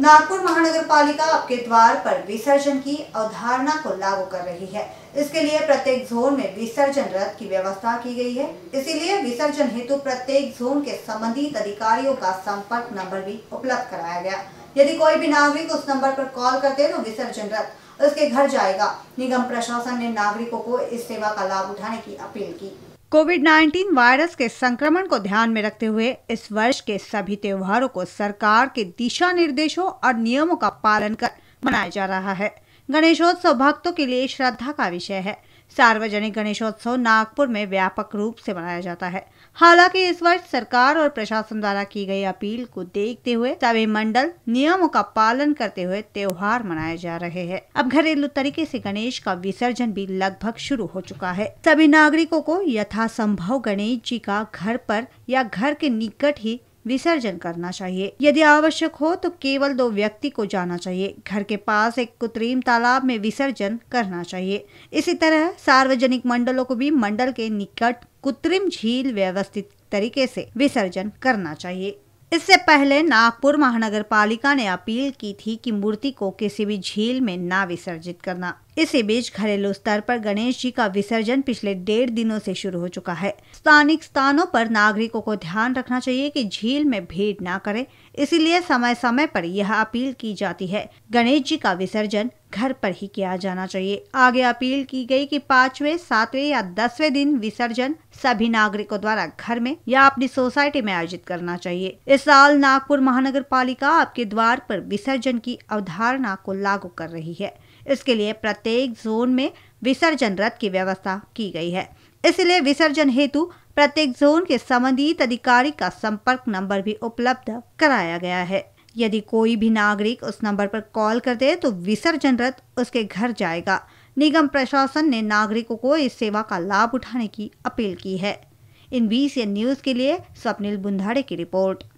नागपुर महानगर पालिका आपके द्वार पर विसर्जन की अवधारणा को लागू कर रही है इसके लिए प्रत्येक जोन में विसर्जन रथ की व्यवस्था की गई है इसीलिए विसर्जन हेतु प्रत्येक जोन के संबंधित अधिकारियों का संपर्क नंबर भी उपलब्ध कराया गया यदि कोई भी नागरिक उस नंबर पर कॉल करते तो विसर्जन रथ उसके घर जाएगा निगम प्रशासन ने नागरिकों को इस सेवा का लाभ उठाने की अपील की कोविड 19 वायरस के संक्रमण को ध्यान में रखते हुए इस वर्ष के सभी त्योहारों को सरकार के दिशा निर्देशों और नियमों का पालन कर मनाया जा रहा है गणेशोत्सव भक्तों के लिए श्रद्धा का विषय है सार्वजनिक गणेशोत्सव नागपुर में व्यापक रूप से मनाया जाता है हालांकि इस वर्ष सरकार और प्रशासन द्वारा की गई अपील को देखते हुए सभी मंडल नियमों का पालन करते हुए त्योहार मनाए जा रहे हैं अब घरेलू तरीके से गणेश का विसर्जन भी लगभग शुरू हो चुका है सभी नागरिकों को यथासंभव गणेश जी का घर पर या घर के निकट ही विसर्जन करना चाहिए यदि आवश्यक हो तो केवल दो व्यक्ति को जाना चाहिए घर के पास एक कृत्रिम तालाब में विसर्जन करना चाहिए इसी तरह सार्वजनिक मंडलों को भी मंडल के निकट कृत्रिम झील व्यवस्थित तरीके से विसर्जन करना चाहिए इससे पहले नागपुर महानगर पालिका ने अपील की थी कि मूर्ति को किसी भी झील में ना विसर्जित करना इसी बीच घरेलू स्तर पर गणेश जी का विसर्जन पिछले डेढ़ दिनों से शुरू हो चुका है स्थानिक स्थानों पर नागरिकों को ध्यान रखना चाहिए कि झील में भीड़ ना करें इसीलिए समय समय पर यह अपील की जाती है गणेश जी का विसर्जन घर पर ही किया जाना चाहिए आगे अपील की गई कि पांचवें सातवें या दसवें दिन विसर्जन सभी नागरिकों द्वारा घर में या अपनी सोसाइटी में आयोजित करना चाहिए इस साल नागपुर महानगर पालिका आपके द्वार पर विसर्जन की अवधारणा को लागू कर रही है इसके लिए प्रत्येक जोन में विसर्जन रथ की व्यवस्था की गई है इसलिए विसर्जन हेतु प्रत्येक जोन के संबंधित अधिकारी का संपर्क नंबर भी उपलब्ध कराया गया है यदि कोई भी नागरिक उस नंबर पर कॉल कर दे तो विसर्जन रथ उसके घर जाएगा निगम प्रशासन ने नागरिकों को इस सेवा का लाभ उठाने की अपील की है इन बी न्यूज़ के लिए स्वप्निल बुंधाड़े की रिपोर्ट